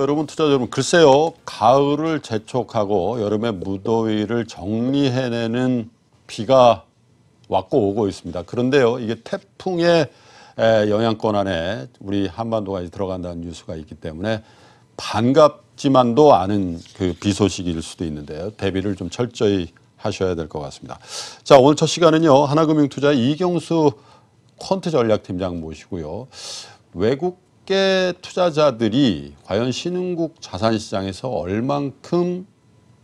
여러분, 투자자 여러분, 글쎄요, 가을을 재촉하고 여름의 무더위를 정리해내는 비가 왔고 오고 있습니다. 그런데요, 이게 태풍의 영향권 안에 우리 한반도가 들어간다는 뉴스가 있기 때문에 반갑지만도 않은 그 비 소식일 수도 있는데요. 대비를 좀 철저히 하셔야 될 것 같습니다. 자, 오늘 첫 시간은요, 하나금융투자 이경수 퀀트 전략팀장 모시고요. 외국 업계 투자자들이 과연 신흥국 자산 시장에서 얼만큼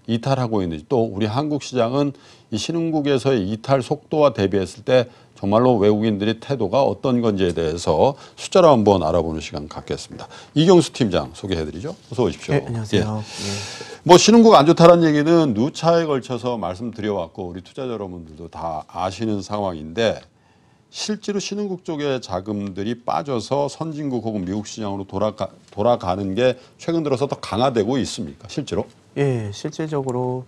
이탈하고 있는지 또 우리 한국 시장은 이 신흥국에서의 이탈 속도와 대비했을 때 정말로 외국인들의 태도가 어떤 건지에 대해서 숫자로 한번 알아보는 시간 갖겠습니다. 이경수 팀장 소개해드리죠. 어서 오십시오. 네, 안녕하세요. 예. 예. 뭐 신흥국 안 좋다라는 얘기는 누차에 걸쳐서 말씀드려왔고 우리 투자자 여러분들도 다 아시는 상황인데 실제로 신흥국 쪽의 자금들이 빠져서 선진국 혹은 미국 시장으로 돌아가, 돌아가는 게 최근 들어서 더 강화되고 있습니까? 실제로? 예, 실질적으로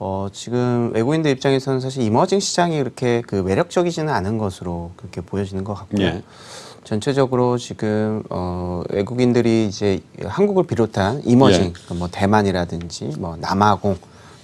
어, 지금 외국인들 입장에서는 사실 이머징 시장이 그렇게 그 매력적이지는 않은 것으로 그렇게 보여지는 것 같고요. 예. 전체적으로 지금 어, 외국인들이 이제 한국을 비롯한 이머징, 예. 뭐 대만이라든지 뭐 남아공,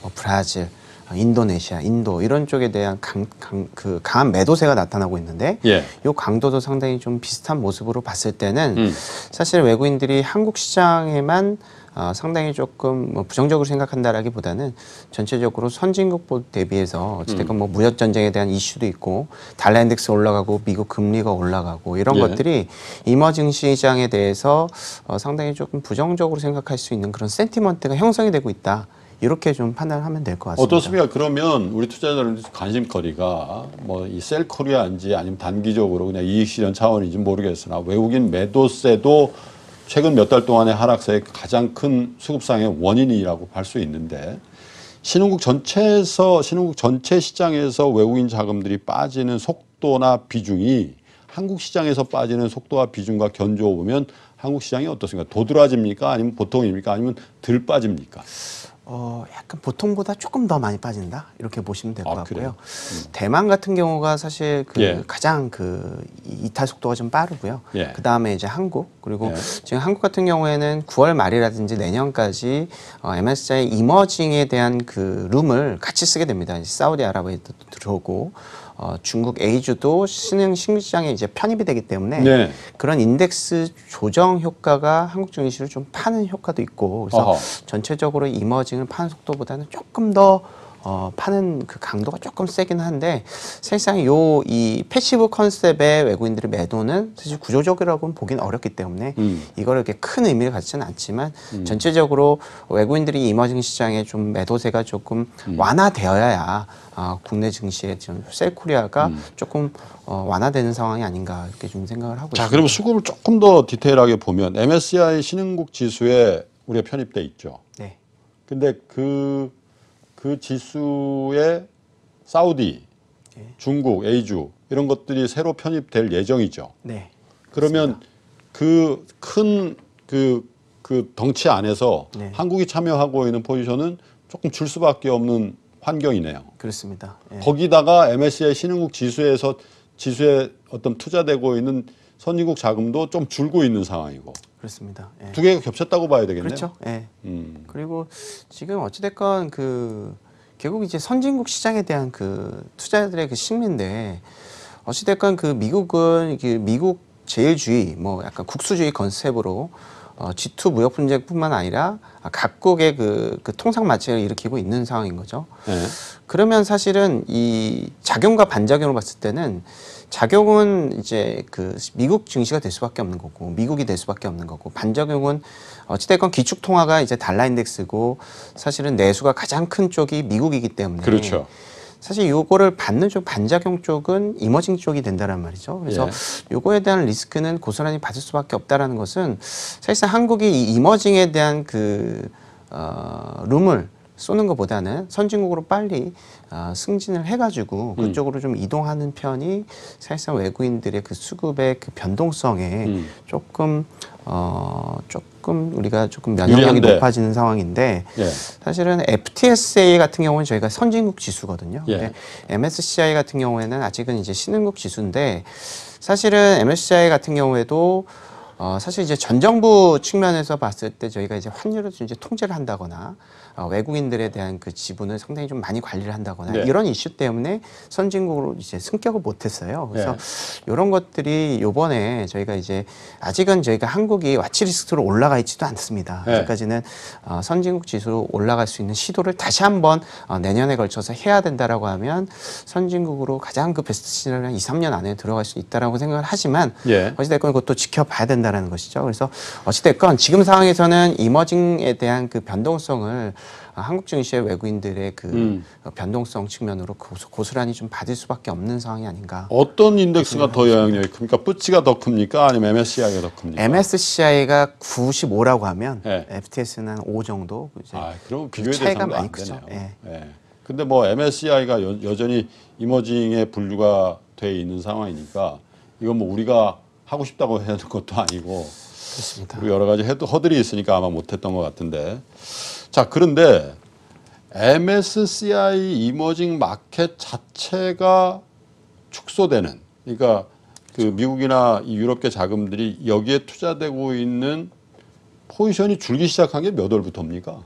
뭐 브라질 어, 인도네시아, 인도 이런 쪽에 대한 강, 강, 그 강한 매도세가 나타나고 있는데 예. 이 강도도 상당히 좀 비슷한 모습으로 봤을 때는 음. 사실 외국인들이 한국 시장에만 어, 상당히 조금 뭐 부정적으로 생각한다라기보다는 전체적으로 선진국 대비해서 어쨌든 음. 뭐 무역 전쟁에 대한 이슈도 있고 달러 인덱스 올라가고 미국 금리가 올라가고 이런 예. 것들이 이머징 시장에 대해서 어, 상당히 조금 부정적으로 생각할 수 있는 그런 센티먼트가 형성이 되고 있다. 이렇게 좀 판단하면 될 것 같습니다. 어떻습니까? 그러면 우리 투자자들 관심거리가 뭐 이 셀코리아인지 아니면 단기적으로 그냥 이익 실현 차원인지 모르겠으나 외국인 매도세도 최근 몇 달 동안의 하락세의 가장 큰 수급상의 원인이라고 할 수 있는데 신흥국 전체에서 신흥국 전체 시장에서 외국인 자금들이 빠지는 속도나 비중이 한국 시장에서 빠지는 속도와 비중과 견주어 보면 한국 시장이 어떻습니까? 도드라집니까? 아니면 보통입니까? 아니면 들 빠집니까? 어, 약간 보통보다 조금 더 많이 빠진다 이렇게 보시면 될것 아, 같고요. 음. 대만 같은 경우가 사실 그 예. 가장 그 이- 탈 속도가 좀 빠르고요. 예. 그 다음에 이제 한국 그리고 예. 지금 한국 같은 경우에는 9월 말이라든지 내년까지 어, MSCI 이머징에 대한 그 룸을 같이 쓰게 됩니다. 이제 사우디아라비아도 들어오고 어, 중국 에이주도 신흥 신시장에 이제 편입이 되기 때문에 네. 그런 인덱스 조정 효과가 한국 증시를 좀 파는 효과도 있고 그래서 어허. 전체적으로 이머징을 파는 속도보다는 조금 더 어, 파는 그 강도가 조금 세긴 한데 사실상 요이 패시브 컨셉의 외국인들의 매도는 사실 구조적이라고 보긴 어렵기 때문에 음. 이걸 이렇게 큰 의미를 갖지는 않지만 음. 전체적으로 외국인들이 이머징 시장에 좀 매도세가 조금 음. 완화되어야 아, 국내 증시에 지금 셀코리아가 음. 조금 어, 완화되는 상황이 아닌가 이렇게 좀 생각을 하고 자, 있습니다. 자, 그럼 수급을 조금 더 디테일하게 보면 MSCI 신흥국 지수에 우리가 편입돼 있죠. 네. 근데 그그 지수에 사우디, 네. 중국, 에이주 이런 것들이 새로 편입될 예정이죠. 네. 그러면 그 큰 그 그, 그 덩치 안에서 네. 한국이 참여하고 있는 포지션은 조금 줄 수밖에 없는 환경이네요. 그렇습니다. 예. 거기다가 MSCI 신흥국 지수에서 지수에 어떤 투자되고 있는 선진국 자금도 좀 줄고 있는 상황이고. 그렇습니다. 예. 두 개가 겹쳤다고 봐야 되겠네요. 그렇죠. 예. 음. 그리고 지금 어찌됐건 그 결국 이제 선진국 시장에 대한 그 투자들의 그 심리인데 어찌됐건 그 미국은 그 미국 제일주의 뭐 약간 국수주의 컨셉으로 어, G2 무역 분쟁뿐만 아니라 각국의 그, 그 통상 마취를 일으키고 있는 상황인 거죠. 네. 그러면 사실은 이 작용과 반작용을 봤을 때는 작용은 이제 그 미국 증시가 될 수밖에 없는 거고 미국이 될 수밖에 없는 거고 반작용은 어, 어찌됐건 기축 통화가 이제 달러 인덱스고 사실은 내수가 가장 큰 쪽이 미국이기 때문에 그렇죠. 사실 요거를 받는 쪽 반작용 쪽은 이머징 쪽이 된다는 말이죠. 그래서 예. 요거에 대한 리스크는 고스란히 받을 수밖에 없다라는 것은 사실상 한국이 이 이머징에 대한 그 어, 룸을 쏘는 것보다는 선진국으로 빨리 어, 승진을 해가지고 음. 그쪽으로 음. 좀 이동하는 편이 사실상 외국인들의 그 수급의 그 변동성에 음. 조금 어 조금 우리가 조금 면역력이 유리한데. 높아지는 상황인데 예. 사실은 FTSA 같은 경우는 저희가 선진국 지수거든요. 예. MSCI 같은 경우에는 아직은 이제 신흥국 지수인데 사실은 MSCI 같은 경우에도 어, 사실 이제 전 정부 측면에서 봤을 때 저희가 이제 환율을 이제 통제를 한다거나 어, 외국인들에 대한 그 지분을 상당히 좀 많이 관리를 한다거나 네. 이런 이슈 때문에 선진국으로 이제 승격을 못했어요. 그래서 네. 이런 것들이 요번에 저희가 이제 아직은 저희가 한국이 와치리스트로 올라가 있지도 않습니다. 네. 아직까지는 어, 선진국 지수로 올라갈 수 있는 시도를 다시 한번 어, 내년에 걸쳐서 해야 된다라고 하면 선진국으로 가장 그 베스트 시나리오 한 2, 3년 안에 들어갈 수 있다라고 생각을 하지만 예. 어찌됐건 그것도 지켜봐야 된다. 된다라는 것이죠. 그래서 어찌됐건 지금 상황에서는 이머징에 대한 그 변동성을 한국 증시의 외국인들의 그 음. 변동성 측면으로 고스, 란히좀 받을 수밖에 없는 상황이 아닌가. 어떤 인덱스가 더 영향력이 큽니까? 뿌치가 더 큽니까? 아니면 MSCI가 더 큽니까? MSCI가 95라고 하면 네. 예. FTS는 한5 정도. 아, 그럼 그 비교에 차이가 많이 크죠. 네. 네. 근데 뭐 MSCI가 여, 여전히 이머징의 분류가 돼 있는 상황이니까 이건 뭐 우리가 하고 싶다고 해야 될 것도 아니고 그렇습니다. 여러 가지 허들이 있으니까 아마 못했던 것 같은데 자 그런데 MSCI 이머징 마켓 자체가 축소되는 그러니까 그 미국이나 유럽계 자금들이 여기에 투자되고 있는 포지션이 줄기 시작한 게 몇 월부터입니까?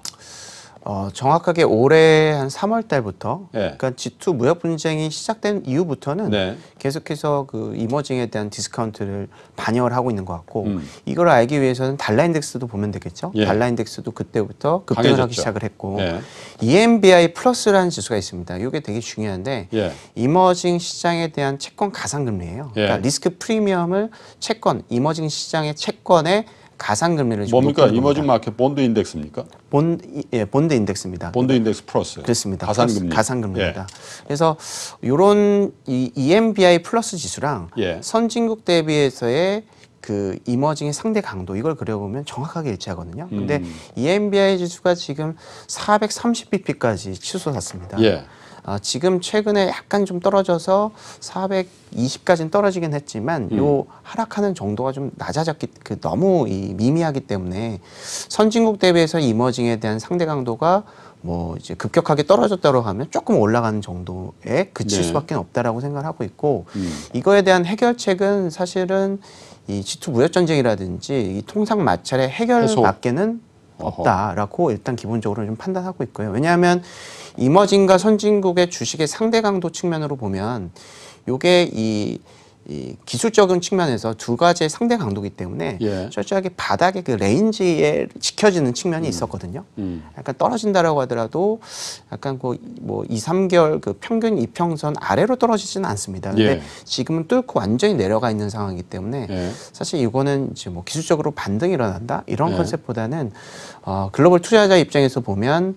어, 정확하게 올해 한 3월 달부터 네. 그러니까 G2 무역 분쟁이 시작된 이후부터는 네. 계속해서 그 이머징에 대한 디스카운트를 반영을 하고 있는 것 같고 음. 이걸 알기 위해서는 달러 인덱스도 보면 되겠죠. 예. 달러 인덱스도 그때부터 급등을 강해졌죠. 하기 시작을 했고 예. EMBI 플러스라는 지수가 있습니다. 이게 되게 중요한데 예. 이머징 시장에 대한 채권 가상금리예요. 예. 그러니까 리스크 프리미엄을 채권 이머징 시장의 채권에 가상 금리를 좀 뭡니까? 이머징 마켓 본드 인덱스입니까? 본 예, 본드 인덱스입니다. 본드 인덱스 플러스. 그렇습니다. 가상 금리. 가상 금리입니다. 예. 그래서 요런 이 EMBI 플러스 지수랑 예. 선진국 대비해서의 그 이머징의 상대 강도 이걸 그려보면 정확하게 일치하거든요. 근데 음. EMBI 지수가 지금 430bp까지 치솟았습니다. 예. 어, 지금 최근에 약간 좀 떨어져서 420까지는 떨어지긴 했지만 음. 요 하락하는 정도가 좀 낮아졌기 그 너무 이 미미하기 때문에 선진국 대비해서 이머징에 대한 상대 강도가 뭐 이제 급격하게 떨어졌다고 하면 조금 올라가는 정도에 그칠 네. 수밖에 없다라고 생각을 하고 있고 음. 이거에 대한 해결책은 사실은 이 G2 무역 전쟁이라든지 이 통상 마찰의 해결밖에는 없다라고 일단 기본적으로 좀 판단하고 있고요. 왜냐하면 이머징과 선진국의 주식의 상대 강도 측면으로 보면 요게 이, 이 기술적인 측면에서 두 가지의 상대 강도기 때문에 예. 철저하게 바닥의 그 레인지에 지켜지는 측면이 음. 있었거든요. 음. 약간 떨어진다라고 하더라도 약간 그뭐 2, 3개월 그 평균 이평선 아래로 떨어지지는 않습니다. 근데 예. 지금은 뚫고 완전히 내려가 있는 상황이기 때문에 예. 사실 이거는 이제 뭐 기술적으로 반등이 일어난다 이런 예. 컨셉보다는 어, 글로벌 투자자 입장에서 보면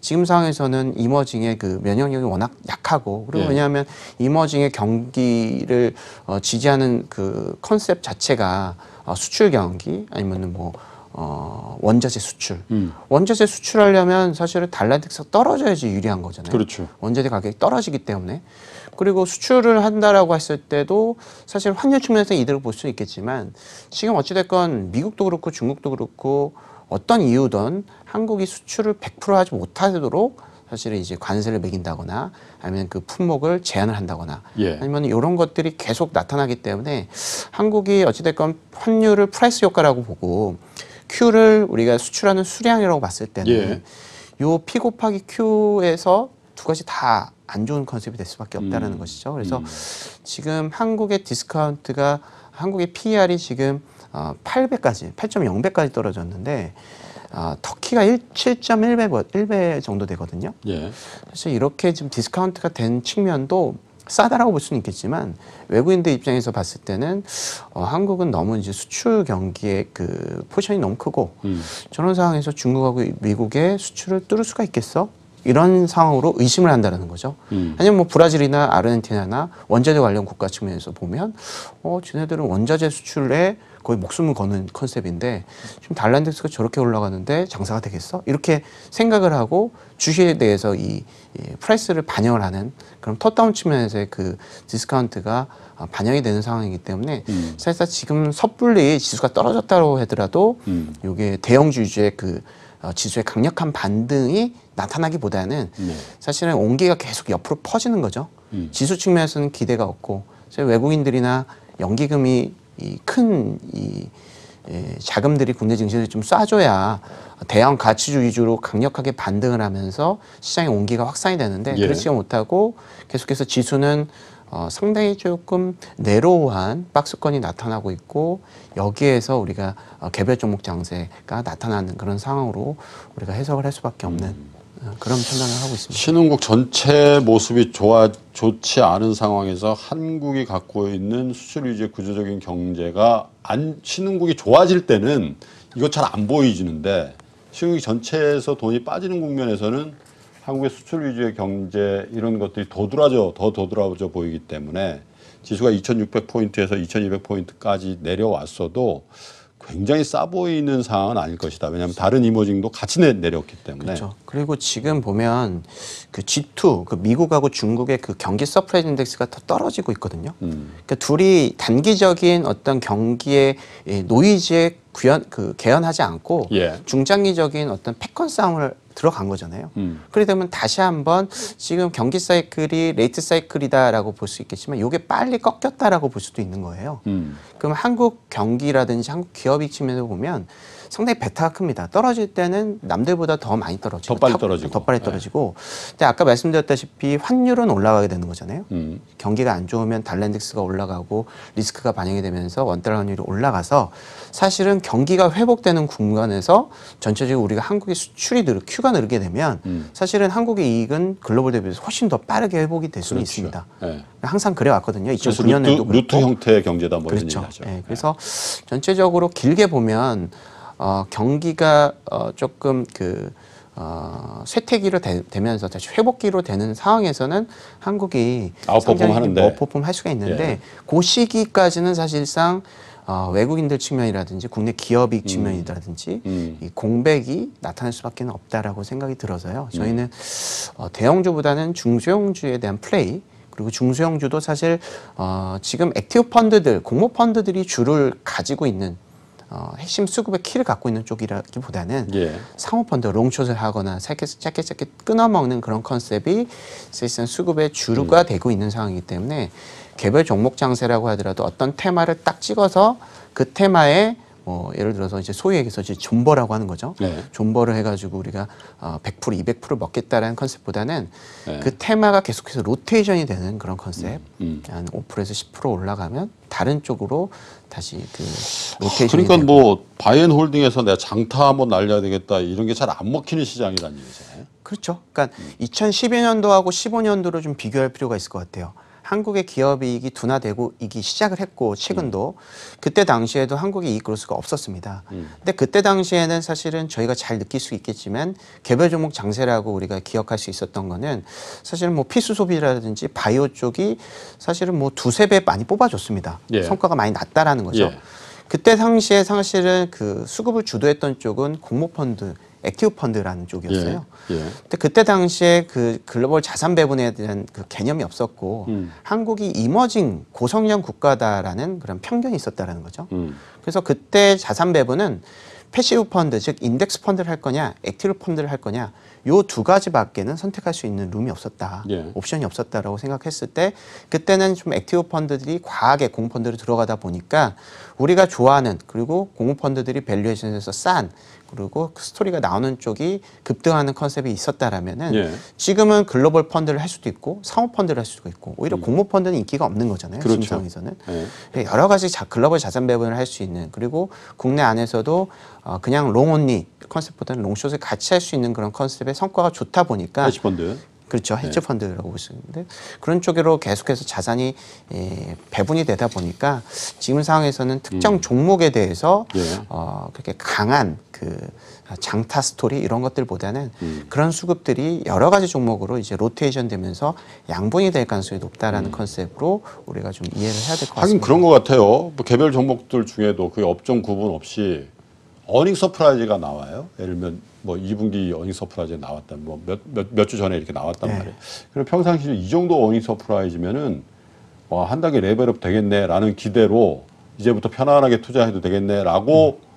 지금 상황에서는 이머징의 그 면역력이 워낙 약하고 그리고 예. 왜냐하면 이머징의 경기를 어, 지지하는 그 컨셉 자체가 어, 수출 경기 아니면은 뭐 어, 원자재 수출. 음. 원자재 수출하려면 사실은 달러 득석 떨어져야지 유리한 거잖아요. 그렇죠. 원자재 가격이 떨어지기 때문에. 그리고 수출을 한다라고 했을 때도 사실 환율 측면에서 이대로볼 수 있겠지만 지금 어찌됐건 미국도 그렇고 중국도 그렇고 어떤 이유든 한국이 수출을 100% 하지 못하도록 사실은 이제 관세를 매긴다거나 아니면 그 품목을 제한을 한다거나 예. 아니면 이런 것들이 계속 나타나기 때문에 한국이 어찌됐건 환율을 프라이스 효과라고 보고 Q를 우리가 수출하는 수량이라고 봤을 때는 예. 요피 곱하기 Q에서 두 가지 다 안 좋은 컨셉이 될 수밖에 없다는 음. 것이죠. 그래서 음. 지금 한국의 디스카운트가 한국의 PER이 지금 8배까지 아, 8.0배까지 떨어졌는데 아, 터키가 1, 7.1배 1배 정도 되거든요. 예. 사실 이렇게 지금 디스카운트가 된 측면도 싸다라고 볼 수는 있겠지만 외국인들 입장에서 봤을 때는 어, 한국은 너무 이제 수출 경기의 그 포션이 너무 크고 음. 저런 상황에서 중국하고 미국의 수출을 뚫을 수가 있겠어? 이런 상황으로 의심을 한다는 거죠. 음. 아니면 뭐 브라질이나 아르헨티나나 원자재 관련 국가 측면에서 보면 어, 쟤네들은 원자재 수출에 거의 목숨을 거는 컨셉인데 지금 달란덱스가 저렇게 올라가는데 장사가 되겠어? 이렇게 생각을 하고 주식에 대해서 이, 이 프라이스를 반영을 하는 그런 터다운 측면에서의 그 디스카운트가 아, 반영이 되는 상황이기 때문에 음. 사실상 지금 섣불리 지수가 떨어졌다고 하더라도 음. 이게 대형주 위주의 그 어, 지수의 강력한 반등이 나타나기보다는 네. 사실은 온기가 계속 옆으로 퍼지는 거죠. 음. 지수 측면에서는 기대가 없고 외국인들이나 연기금이 이큰이 예, 자금들이 국내 증시를 좀 쏴줘야 대형 가치주 위주로 강력하게 반등을 하면서 시장의 온기가 확산이 되는데 예. 그렇지 못하고 계속해서 지수는 어, 상당히 조금 내로한 박스권이 나타나고 있고 여기에서 우리가 어, 개별 종목 장세가 나타나는 그런 상황으로 우리가 해석을 할 수밖에 없는 음. 예, 그런 판단을 하고 있습니다. 신흥국 전체 모습이 좋아 좋지 않은 상황에서 한국이 갖고 있는 수출 위주의 구조적인 경제가 안 신흥국이 좋아질 때는 이거 잘 안 보이지는데 신흥국 전체에서 돈이 빠지는 국면에서는 한국의 수출 위주의 경제 이런 것들이 도드라져 더 도드라져 보이기 때문에 지수가 2,600포인트에서 2,200포인트까지 내려왔어도 굉장히 싸 보이는 상황은 아닐 것이다. 왜냐하면 다른 이머징도 같이 내, 렸기 때문에. 그렇죠. 그리고 지금 보면 그 G2, 그 미국하고 중국의 그 경기 서프라이즈 인덱스가 더 떨어지고 있거든요. 음. 그러니까 둘이 단기적인 어떤 경기의 노이즈에 구현, 그 개연하지 않고 예. 중장기적인 어떤 패권 싸움을 들어간 거잖아요. 음. 그러게 되면 다시 한번 지금 경기 사이클이 레이트 사이클이다라고 볼 수 있겠지만 이게 빨리 꺾였다라고 볼 수도 있는 거예요. 음. 그럼 한국 경기라든지 한국 기업이 측면에서 보면 상당히 베타가 큽니다. 떨어질 때는 남들보다 더 많이 떨어지고 더 빨리 탑, 떨어지고 더 빨리 네. 떨어지고. 근데 아까 말씀드렸다시피 환율은 올라가게 되는 거잖아요. 음. 경기가 안 좋으면 달랜드스가 올라가고 리스크가 반영이 되면서 원달러 환율이 올라가서 사실은 경기가 회복되는 공간에서 전체적으로 우리가 한국의 수출이 늘 큐가 늘게 되면 음. 사실은 한국의 이익은 글로벌 대비해서 훨씬 더 빠르게 회복이 될 수는 그렇죠. 있습니다. 네. 항상 그래왔거든요. 2009년에도 루트, 루트 형태의 경제다 뭐 그렇죠. 이런 얘기죠. 네, 네. 그래서 전체적으로 길게 보면 어, 경기가 어, 조금 그 어, 쇠퇴기로 되, 면서 다시 회복기로 되는 상황에서는 한국이 아웃퍼폼 하는데 어퍼폼 뭐 할 수가 있는데 예. 그 시기까지는 사실상 어, 외국인들 측면이라든지 국내 기업 이 음. 측면이라든지 음. 이 공백이 나타날 수밖에 없다라고 생각이 들어서요. 음. 저희는 음. 어, 대형주보다는 중소형주에 대한 플레이 그리고 중소형주도 사실 어, 지금 액티브 펀드들 공모 펀드들이 주를 가지고 있는 어, 핵심 수급의 키를 갖고 있는 쪽이라기보다는 예. 상호펀드 롱숏을 하거나 짧게 짧게 짧게 끊어먹는 그런 컨셉이 사실상 수급의 주류가 음. 되고 있는 상황이기 때문에 개별 종목 장세라고 하더라도 어떤 테마를 딱 찍어서 그 테마에 뭐 예를 들어서 이제 소위 얘기해서 이제 존버라고 하는 거죠. 네. 존버를 해가지고 우리가 어, 100% 200% 먹겠다라는 컨셉보다는 네. 그 테마가 계속해서 로테이션이 되는 그런 컨셉. 음, 음. 한 5%에서 10% 올라가면 다른 쪽으로 다시 그 로테이션. 그러니까 되고. 뭐 바이앤홀딩에서 내가 장타 한번 날려야 되겠다 이런 게 잘 안 먹히는 시장이라는 얘기잖 그렇죠. 그러니까 음. 2012년도하고 15년도로 좀 비교할 필요가 있을 것 같아요. 한국의 기업이익이 둔화되고 이기 시작을 했고 최근도 그때 당시에도 한국이 이익 그로스가 없었습니다. 음. 근데 그때 당시에는 사실은 저희가 잘 느낄 수 있겠지만 개별 종목 장세라고 우리가 기억할 수 있었던 거는 사실은 뭐 필수 소비라든지 바이오 쪽이 사실은 뭐 두세 배 많이 뽑아줬습니다. 예. 성과가 많이 났다라는 거죠. 예. 그때 당시에 사실은 그 수급을 주도했던 쪽은 공모펀드 액티큐 펀드라는 쪽이었어요. 예. 예. 근데 그때 당시에 그 글로벌 자산 배분에 대한 그 개념이 없었고 음. 한국이 이머징 고성장 국가다라는 그런 편견이 있었다라는 거죠. 음. 그래서 그때 자산 배분은 패시브 펀드 즉 인덱스 펀드를 할 거냐 액티브 펀드를 할 거냐 요 두 가지밖에는 선택할 수 있는 룸이 없었다 예. 옵션이 없었다라고 생각했을 때 그때는 좀 액티브 펀드들이 과하게 공펀드로 들어가다 보니까 우리가 좋아하는 그리고 공펀드들이 밸류에이션에서 싼 그리고 그 스토리가 나오는 쪽이 급등하는 컨셉이 있었다라면은 예. 지금은 글로벌 펀드를 할 수도 있고 상호 펀드를 할 수도 있고 오히려 음. 공모 펀드는 인기가 없는 거잖아요. 그렇죠. 지금 상황에서는 예. 예. 여러 가지 자, 글로벌 자산 배분을 할 수 있는 그리고 국내 안에서도 어, 그냥 롱 온리 컨셉보다는 롱숏을 같이 할 수 있는 그런 컨셉의 성과가 좋다 보니까 펀드 그렇죠. 헤지 네. 펀드라고 볼 수 있는데 그런 쪽으로 계속해서 자산이 예, 배분이 되다 보니까 지금 상황에서는 특정 음. 종목에 대해서 예. 어, 그렇게 강한 그 장타 스토리 이런 것들보다는 음. 그런 수급들이 여러 가지 종목으로 이제 로테이션 되면서 양분이 될 가능성이 높다라는 음. 컨셉으로 우리가 좀 이해를 해야 될 것 같습니다. 하긴 그런 것 같아요. 뭐 개별 종목들 중에도 그 업종 구분 없이 어닝 서프라이즈가 나와요. 예를 들면 뭐 2분기 어닝 서프라이즈 나왔다. 면뭐몇 몇 주 전에 이렇게 나왔단 네. 말이에요. 그럼 평상시 이 정도 어닝 서프라이즈면은 와, 한 단계 레벨업 되겠네라는 기대로 이제부터 편안하게 투자해도 되겠네라고 음.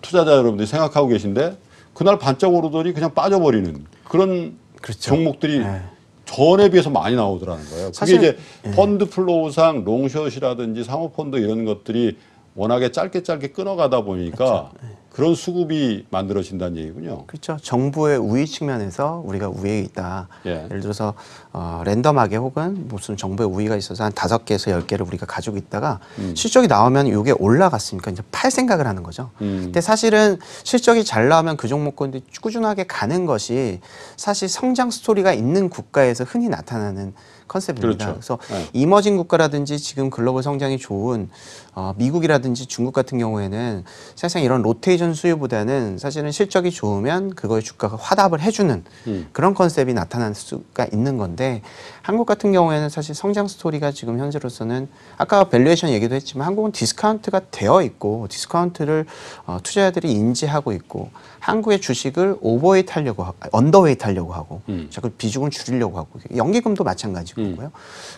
투자자 여러분들이 생각하고 계신데 그날 반짝 오르더니 그냥 빠져버리는 그런 그렇죠. 종목들이 네. 전에 비해서 많이 나오더라는 거예요. 사실, 그게 이제 네. 펀드 플로우상 롱숏이라든지 상호펀드 이런 것들이 워낙에 짧게 짧게 끊어가다 보니까 그렇죠. 네. 그런 수급이 만들어진다는 얘기군요. 그렇죠. 정부의 우위 측면에서 우리가 우위에 있다. 예. 를 들어서 어, 랜덤하게 혹은 무슨 정부의 우위가 있어서 한 다섯 개에서 열 개를 우리가 가지고 있다가 음. 실적이 나오면 이게 올라갔으니까 이제 팔 생각을 하는 거죠. 음. 근데 사실은 실적이 잘 나오면 그 종목권들이 꾸준하게 가는 것이 사실 성장 스토리가 있는 국가에서 흔히 나타나는 컨셉입니다. 그렇죠. 그래서 네. 이머징 국가라든지 지금 글로벌 성장이 좋은 어, 미국이라든지 중국 같은 경우에는 사실상 이런 로테이션 수요보다는 사실은 실적이 좋으면 그거에 주가가 화답을 해주는 음. 그런 컨셉이 나타날 수가 있는 건데 한국 같은 경우에는 사실 성장 스토리가 지금 현재로서는 아까 밸류에이션 얘기도 했지만 한국은 디스카운트가 되어 있고 디스카운트를 어, 투자자들이 인지하고 있고 한국의 주식을 오버웨이 타려고 하 언더웨이 타려고 하고 음. 자꾸 비중을 줄이려고 하고 연기금도 마찬가지고 있을 음. 거고요.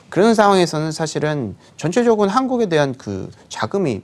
그런 상황에서는 사실은 전체적으로 한국에 대한 그 자금이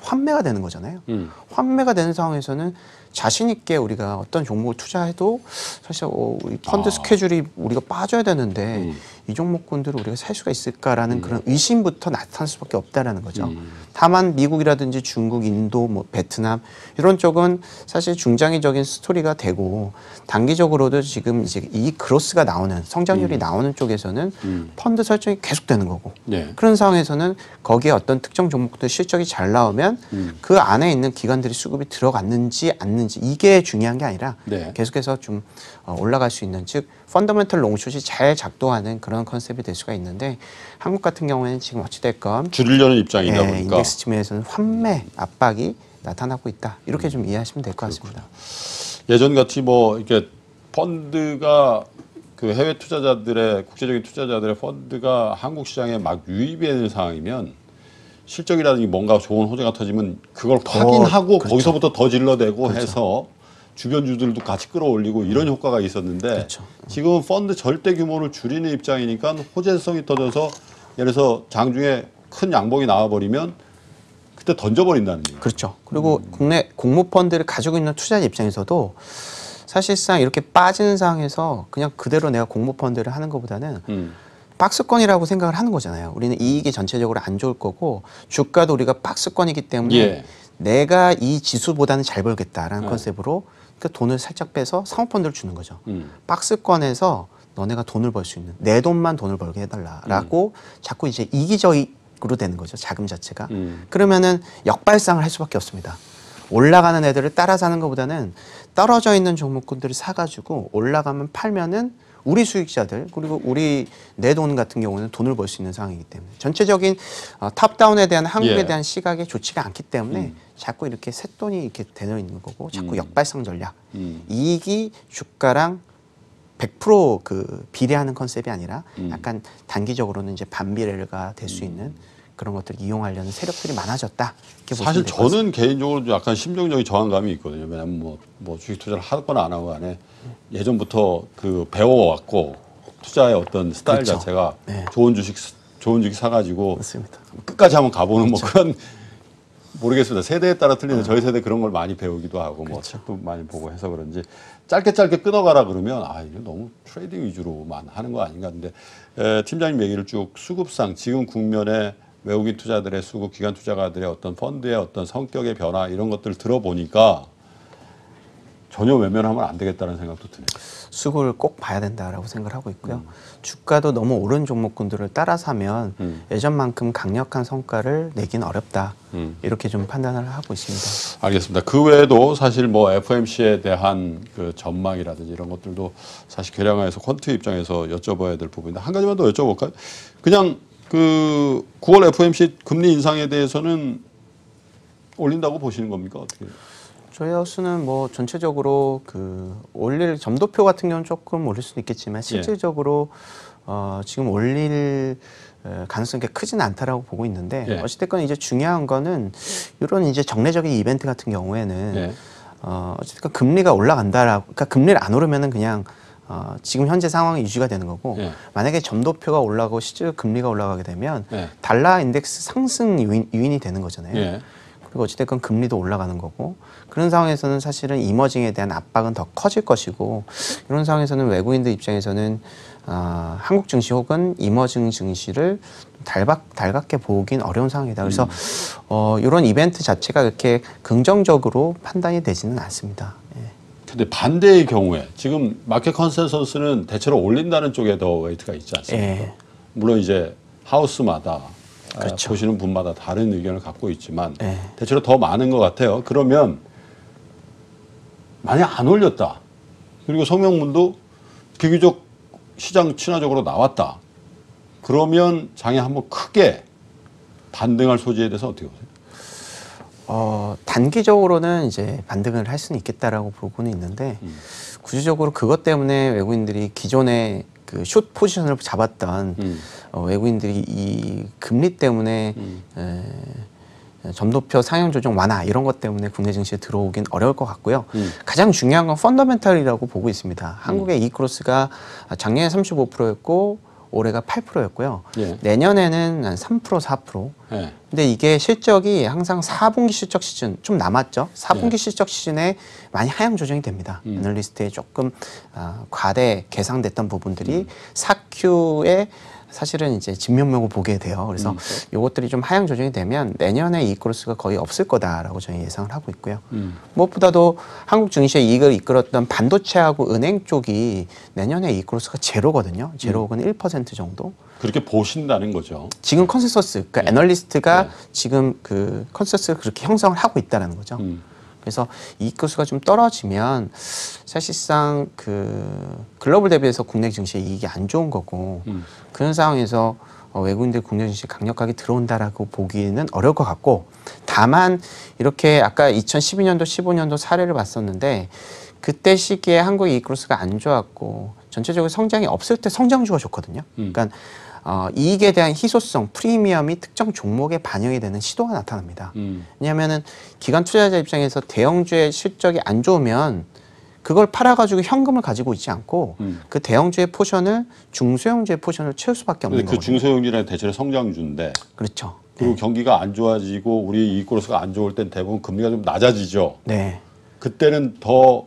환매가 되는 거잖아요. 음. 환매가 되는 상황에서는 자신 있게 우리가 어떤 종목을 투자해도 사실 어, 펀드 아. 스케줄이 우리가 빠져야 되는데 음. 이 종목군들을 우리가 살 수가 있을까라는 음. 그런 의심부터 나타날 수밖에 없다라는 거죠. 음. 다만 미국이라든지 중국, 인도, 뭐 베트남 이런 쪽은 사실 중장기적인 스토리가 되고 단기적으로도 지금 이제 이 그로스가 나오는 성장률이 음. 나오는 쪽에서는 음. 펀드 설정이 계속되는 거고 네. 그런 상황에서는 거기에 어떤 특정 종목들 실적이 잘 나오면 음. 그 안에 있는 기관들이 수급이 들어갔는지 않는지 이게 중요한 게 아니라 네. 계속해서 좀 어, 올라갈 수 있는 즉 펀더멘털 롱숏이 잘 작동하는 그런 그런 컨셉이 될 수가 있는데 한국 같은 경우에는 지금 어찌됐건 줄이려는 입장이다 예, 보니까 인덱스 측면에서는 환매 압박이 나타나고 있다 이렇게 좀 이해하시면 될 것 같습니다. 예전 같이 뭐 이렇게 펀드가 그 해외 투자자들의 국제적인 투자자들의 펀드가 한국 시장에 막 유입되는 상황이면 실적이라든지 뭔가 좋은 호재가 터지면 그걸 확인하고 그렇죠. 거기서부터 더 질러대고 그렇죠. 해서 주변주들도 같이 끌어올리고 이런 음. 효과가 있었는데 그렇 지금 펀드 절대 규모를 줄이는 입장이니까 호재성이 떨어져서 예를 들어서 장중에 큰 양봉이 나와버리면 그때 던져버린다는 얘기 그렇죠. 그리고 음. 국내 공모 펀드를 가지고 있는 투자자 입장에서도 사실상 이렇게 빠지는 상황에서 그냥 그대로 내가 공모 펀드를 하는 것보다는 음. 박스권이라고 생각을 하는 거잖아요. 우리는 이익이 전체적으로 안 좋을 거고 주가도 우리가 박스권이기 때문에 예. 내가 이 지수보다는 잘 벌겠다라는 네. 컨셉으로 그러니까 돈을 살짝 빼서 상업펀드를 주는 거죠. 음. 박스권에서 너네가 돈을 벌 수 있는 내 돈만 돈을 벌게 해달라라고 음. 자꾸 이제 이기적으로 되는 거죠. 자금 자체가. 음. 그러면은 역발상을 할 수밖에 없습니다. 올라가는 애들을 따라 사는 것보다는 떨어져 있는 종목군들을 사가지고 올라가면 팔면은 우리 수익자들 그리고 우리 내 돈 같은 경우는 돈을 벌 수 있는 상황이기 때문에 전체적인 어, 탑다운에 대한 한국에 예. 대한 시각이 좋지가 않기 때문에 음. 자꾸 이렇게 새돈이 이렇게 되어 있는 거고 자꾸 음. 역발상 전략 음. 이익이 주가랑 100%그 비례하는 컨셉이 아니라 음. 약간 단기적으로는 이제 반비례가 될수 음. 있는 그런 것들을 이용하려는 세력들이 많아졌다. 사실 저는 개인적으로 약간 심정적인 저항감이 있거든요. 왜냐하면 뭐, 뭐 주식 투자를 하거나 안 하고 간에 예전부터 그 배워왔고 투자의 어떤 스타일 그렇죠. 자체가 네. 좋은 주식 좋은 주식 사가지고 맞습니다. 끝까지 한번 가보는 뭐 그렇죠. 뭐 그런 모르겠습니다. 세대에 따라 틀리는데 아. 저희 세대 그런 걸 많이 배우기도 하고 뭐 그렇죠. 뭐 책도 많이 보고 해서 그런지 짧게 짧게 끊어가라 그러면 아 이거 너무 트레이딩 위주로만 하는 거 아닌가 근데 에, 팀장님 얘기를 쭉 수급상 지금 국면에 외국인 투자들의 수급 기관 투자가들의 어떤 펀드의 어떤 성격의 변화 이런 것들을 들어보니까 전혀 외면하면 안 되겠다는 생각도 드네요. 수구를 꼭 봐야 된다라고 생각을 하고 있고요. 음. 주가도 너무 오른 종목군들을 따라 사면 음. 예전만큼 강력한 성과를 내긴 어렵다. 음. 이렇게 좀 판단을 하고 있습니다. 알겠습니다. 그 외에도 사실 뭐 FMC에 대한 그 전망이라든지 이런 것들도 사실 계량하에서 퀀트 입장에서 여쭤봐야 될 부분인데 한 가지만 더 여쭤볼까요? 그냥 그 9월 FOMC 금리 인상에 대해서는 올린다고 보시는 겁니까? 어떻게? 저희 하우스는 뭐 전체적으로 그 올릴 점도표 같은 경우는 조금 올릴 수는 있겠지만 예. 실질적으로 예. 어, 지금 올릴 가능성이 크지는 않다라고 보고 있는데 예. 어찌됐건 이제 중요한 거는 이런 이제 정례적인 이벤트 같은 경우에는 예. 어, 어쨌든 금리가 올라간다라고 그러니까 금리를 안 오르면은 그냥 어, 지금 현재 상황이 유지가 되는 거고 예. 만약에 점도표가 올라가고 실제 금리가 올라가게 되면 예. 달러 인덱스 상승 유인, 이 되는 거잖아요. 예. 그리고 어찌됐건 금리도 올라가는 거고 그런 상황에서는 사실은 이머징에 대한 압박은 더 커질 것이고 이런 상황에서는 외국인들 입장에서는 어, 한국 증시 혹은 이머징 증시를 달박, 달갑게 보긴 어려운 상황이다. 그래서 음. 어, 이런 이벤트 자체가 그렇게 긍정적으로 판단이 되지는 않습니다. 예. 근데 반대의 경우에 지금 마켓 컨센서스는 대체로 올린다는 쪽에 더 웨이트가 있지 않습니까? 예. 물론 이제 하우스마다 아, 그렇죠. 보시는 분마다 다른 의견을 갖고 있지만 예. 대체로 더 많은 것 같아요. 그러면 만약 안 올렸다. 그리고 성명문도 비교적 시장 친화적으로 나왔다. 그러면 장에 한번 크게 반등할 소지에 대해서 어떻게 보세요? 어, 단기적으로는 이제 반등을 할 수는 있겠다라고 보고는 있는데 음. 구조적으로 그것 때문에 외국인들이 기존에 그숏 포지션을 잡았던 음. 어, 외국인들이 이 금리 때문에 음. 에, 점도표 상향 조정 완화 이런 것 때문에 국내 증시에 들어오긴 어려울 것 같고요. 음. 가장 중요한 건 펀더멘탈이라고 보고 있습니다. 한국의 음. 이크로스가 작년에 35%였고 올해가 8%였고요. 예. 내년에는 한 3%, 4%. 예. 근데 이게 실적이 항상 4분기 실적 시즌 좀 남았죠. 4분기 예. 실적 시즌에 많이 하향 조정이 됩니다. 음. 애널리스트에 조금 어, 과대 계상됐던 부분들이 음. 4Q에 사실은 이제 진면목을 보게 돼요. 그래서 음. 이것들이 네. 좀 하향 조정이 되면 내년에 이익 그로스가 거의 없을 거다라고 저희 예상을 하고 있고요. 음. 무엇보다도 한국 증시의 이익을 이끌었던 반도체하고 은행 쪽이 내년에 이익 그로스가 제로거든요. 제로 혹은 음. 1% 정도. 그렇게 보신다는 거죠. 지금 네. 컨센서스, 그러니까 네. 애널리스트가 네. 지금 그 컨센서스가 그렇게 형성을 하고 있다는 거죠. 음. 그래서 이익교수가 좀 떨어지면 사실상 그 글로벌 대비해서 국내 증시에 이익이 안 좋은 거고 음. 그런 상황에서 어, 외국인들 국내 증시에 강력하게 들어온다라고 보기는 어려울 것 같고 다만 이렇게 아까 2012년도 15년도 사례를 봤었는데 그때 시기에 한국 이익 크로스가 안 좋았고 전체적으로 성장이 없을 때 성장주가 좋거든요. 음. 그러니까 어, 이익에 대한 희소성 프리미엄이 특정 종목에 반영이 되는 시도가 나타납니다. 음. 왜냐하면은 기관 투자자 입장에서 대형주의 실적이 안 좋으면 그걸 팔아가지고 현금을 가지고 있지 않고 음. 그 대형주의 포션을 중소형주의 포션을 채울 수밖에 없는 거죠. 그 중소형주는 대체로 성장주인데. 그렇죠. 그리고 네. 경기가 안 좋아지고 우리 이익 고로스가 안 좋을 땐 대부분 금리가 좀 낮아지죠. 네. 그때는 더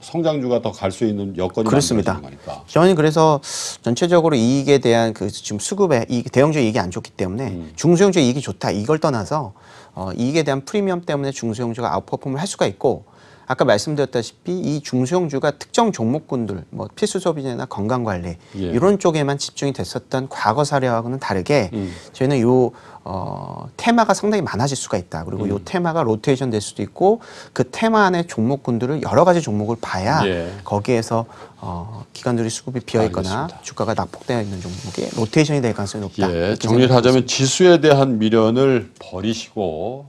성장주가 더 갈 수 있는 여건이 그렇습니다. 저는 그래서 전체적으로 이익에 대한 그 지금 수급에 이 대형주 이익이 안 좋기 때문에 음. 중소형주 이익이 좋다 이걸 떠나서 어, 이익에 대한 프리미엄 때문에 중소형주가 아웃퍼폼을 할 수가 있고 아까 말씀드렸다시피 이 중소형주가 특정 종목군들, 뭐 필수 소비재나 건강관리 예. 이런 쪽에만 집중이 됐었던 과거 사례하고는 다르게 음. 저희는 요 어, 테마가 상당히 많아질 수가 있다. 그리고 음. 요 테마가 로테이션 될 수도 있고 그 테마 안에 종목군들을 여러 가지 종목을 봐야 예. 거기에서 어, 기관들이 수급이 비어 있거나 주가가 낙폭되어 있는 종목에 로테이션이 될 가능성이 높다. 예. 정리를 하자면 지수에 대한 미련을 버리시고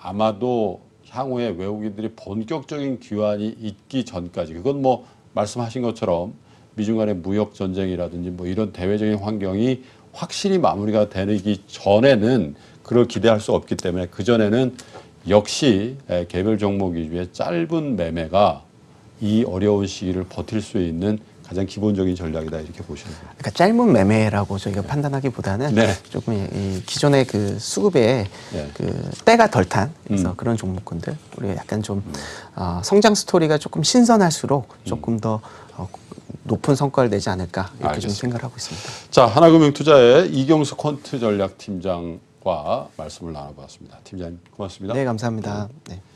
아마도 향후에 외국인들이 본격적인 귀환이 있기 전까지 그건 뭐 말씀하신 것처럼 미중 간의 무역 전쟁이라든지 뭐 이런 대외적인 환경이 확실히 마무리가 되기 전에는 그걸 기대할 수 없기 때문에 그 전에는 역시 개별 종목 위주의 짧은 매매가 이 어려운 시기를 버틸 수 있는 가장 기본적인 전략이다 이렇게 보시는 거예요. 그러니까 짧은 매매라고 저희가 네. 판단하기보다는 네. 조금 이 기존의 그 수급에 네. 그 때가 덜 탄 그래서 음. 그런 종목군들 우리가 약간 좀 음. 어, 성장 스토리가 조금 신선할수록 조금 음. 더 어, 높은 성과를 내지 않을까 이렇게 좀 생각을 하고 있습니다. 자 하나금융투자의 이경수 퀀트 전략 팀장과 말씀을 나눠봤습니다. 팀장님 고맙습니다. 네 감사합니다. 네. 네.